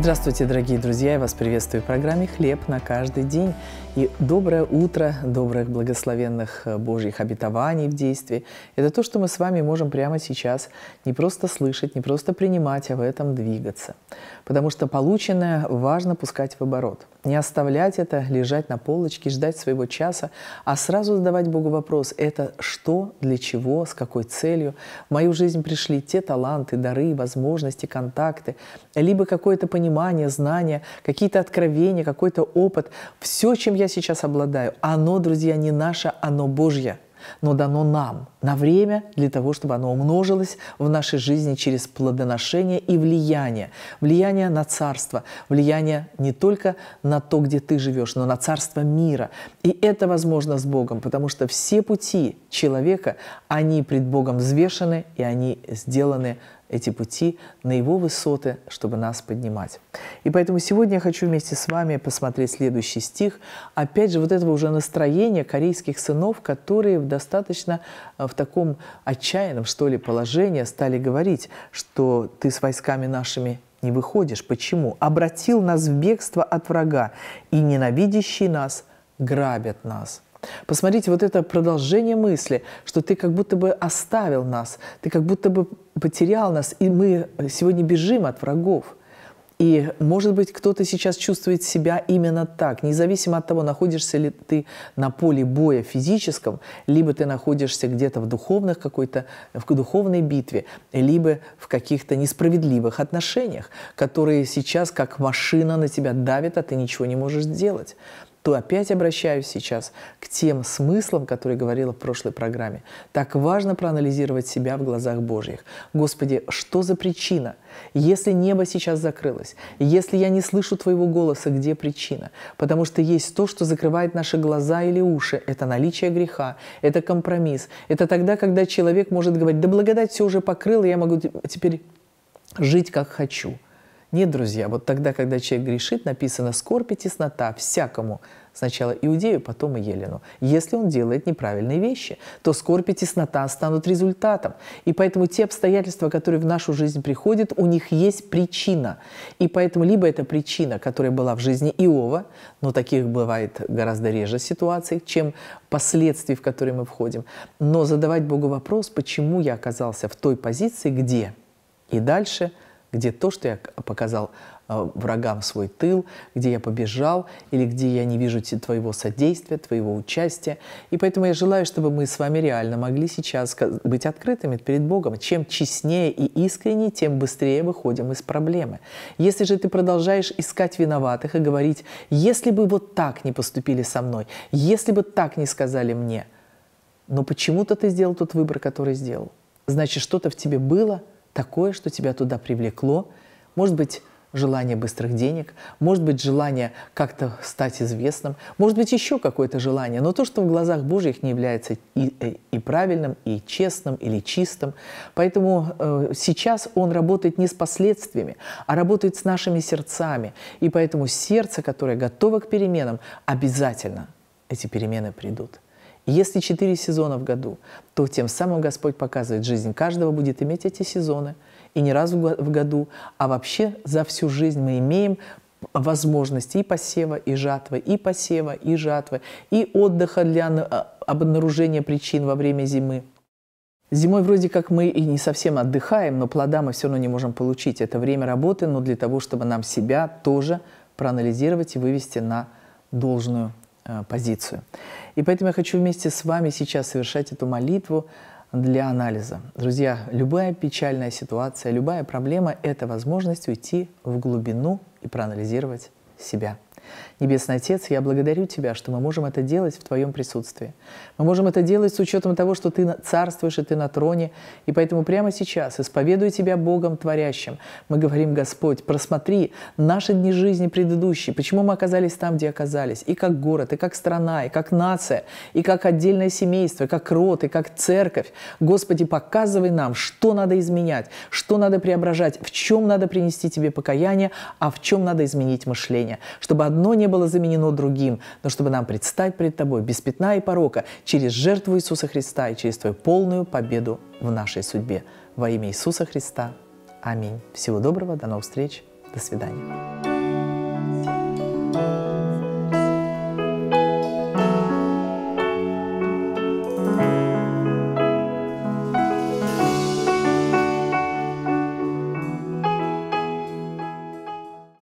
Здравствуйте, дорогие друзья! Я вас приветствую в программе «Хлеб на каждый день». И доброе утро, добрых благословенных э, Божьих обетований в действии. Это то, что мы с вами можем прямо сейчас не просто слышать, не просто принимать, а в этом двигаться. Потому что полученное важно пускать в оборот – не оставлять это, лежать на полочке, ждать своего часа, а сразу задавать Богу вопрос, это что, для чего, с какой целью. В мою жизнь пришли те таланты, дары, возможности, контакты, либо какое-то понимание, знание, какие-то откровения, какой-то опыт. Все, чем я сейчас обладаю, оно, друзья, не наше, оно Божье но дано нам на время для того, чтобы оно умножилось в нашей жизни через плодоношение и влияние. Влияние на царство, влияние не только на то, где ты живешь, но на царство мира. И это возможно с Богом, потому что все пути человека, они пред Богом взвешены и они сделаны эти пути на Его высоты, чтобы нас поднимать. И поэтому сегодня я хочу вместе с вами посмотреть следующий стих. Опять же, вот этого уже настроения корейских сынов, которые в достаточно э, в таком отчаянном, что ли, положении стали говорить, что ты с войсками нашими не выходишь. Почему? Обратил нас в бегство от врага, и ненавидящие нас грабят нас. Посмотрите, вот это продолжение мысли, что ты как будто бы оставил нас, ты как будто бы потерял нас, и мы э, сегодня бежим от врагов. И, может быть, кто-то сейчас чувствует себя именно так, независимо от того, находишься ли ты на поле боя физическом, либо ты находишься где-то в духовных какой-то, в духовной битве, либо в каких-то несправедливых отношениях, которые сейчас как машина на тебя давит, а ты ничего не можешь сделать то опять обращаюсь сейчас к тем смыслам, которые говорила в прошлой программе. Так важно проанализировать себя в глазах Божьих. Господи, что за причина? Если небо сейчас закрылось, если я не слышу Твоего голоса, где причина? Потому что есть то, что закрывает наши глаза или уши. Это наличие греха, это компромисс. Это тогда, когда человек может говорить, да благодать все уже покрыла, я могу теперь жить как хочу – нет, друзья, вот тогда, когда человек грешит, написано «скорбь и теснота всякому». Сначала Иудею, потом и Елену. Если он делает неправильные вещи, то скорбь и теснота станут результатом. И поэтому те обстоятельства, которые в нашу жизнь приходят, у них есть причина. И поэтому либо это причина, которая была в жизни Иова, но таких бывает гораздо реже ситуаций, чем последствий, в которые мы входим. Но задавать Богу вопрос, почему я оказался в той позиции, где? И дальше – где то, что я показал э, врагам свой тыл, где я побежал или где я не вижу твоего содействия, твоего участия. И поэтому я желаю, чтобы мы с вами реально могли сейчас быть открытыми перед Богом. Чем честнее и искреннее, тем быстрее выходим из проблемы. Если же ты продолжаешь искать виноватых и говорить, если бы вот так не поступили со мной, если бы так не сказали мне, но почему-то ты сделал тот выбор, который сделал. Значит, что-то в тебе было – такое, что тебя туда привлекло. Может быть, желание быстрых денег, может быть, желание как-то стать известным, может быть, еще какое-то желание, но то, что в глазах Божьих не является и, э, и правильным, и честным, или чистым. Поэтому э, сейчас Он работает не с последствиями, а работает с нашими сердцами. И поэтому сердце, которое готово к переменам, обязательно эти перемены придут. Если четыре сезона в году, то тем самым Господь показывает, жизнь каждого будет иметь эти сезоны. И не раз в году, а вообще за всю жизнь мы имеем возможности и посева, и жатвы, и посева, и жатвы, и отдыха для а, обнаружения причин во время зимы. Зимой вроде как мы и не совсем отдыхаем, но плода мы все равно не можем получить. Это время работы, но для того, чтобы нам себя тоже проанализировать и вывести на должную э, позицию. И поэтому я хочу вместе с вами сейчас совершать эту молитву для анализа. Друзья, любая печальная ситуация, любая проблема – это возможность уйти в глубину и проанализировать себя. Небесный Отец, я благодарю Тебя, что мы можем это делать в Твоем присутствии. Мы можем это делать с учетом того, что Ты царствуешь и Ты на троне, и поэтому прямо сейчас, исповедуя Тебя Богом Творящим, мы говорим, Господь, просмотри наши дни жизни предыдущие, почему мы оказались там, где оказались, и как город, и как страна, и как нация, и как отдельное семейство, и как род, и как церковь. Господи, показывай нам, что надо изменять, что надо преображать, в чем надо принести Тебе покаяние, а в чем надо изменить мышление, чтобы одно одно не было заменено другим, но чтобы нам предстать пред Тобой без пятна и порока через жертву Иисуса Христа и через Твою полную победу в нашей судьбе. Во имя Иисуса Христа. Аминь. Всего доброго, до новых встреч, до свидания.